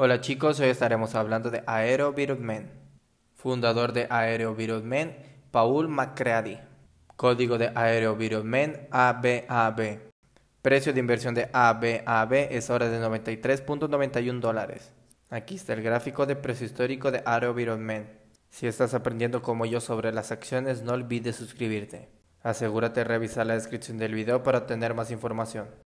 Hola chicos, hoy estaremos hablando de Men. Fundador de Men, Paul McCready. Código de Men, ABAB. Precio de inversión de ABAB es ahora de 93.91 dólares. Aquí está el gráfico de precio histórico de Men. Si estás aprendiendo como yo sobre las acciones, no olvides suscribirte. Asegúrate de revisar la descripción del video para obtener más información.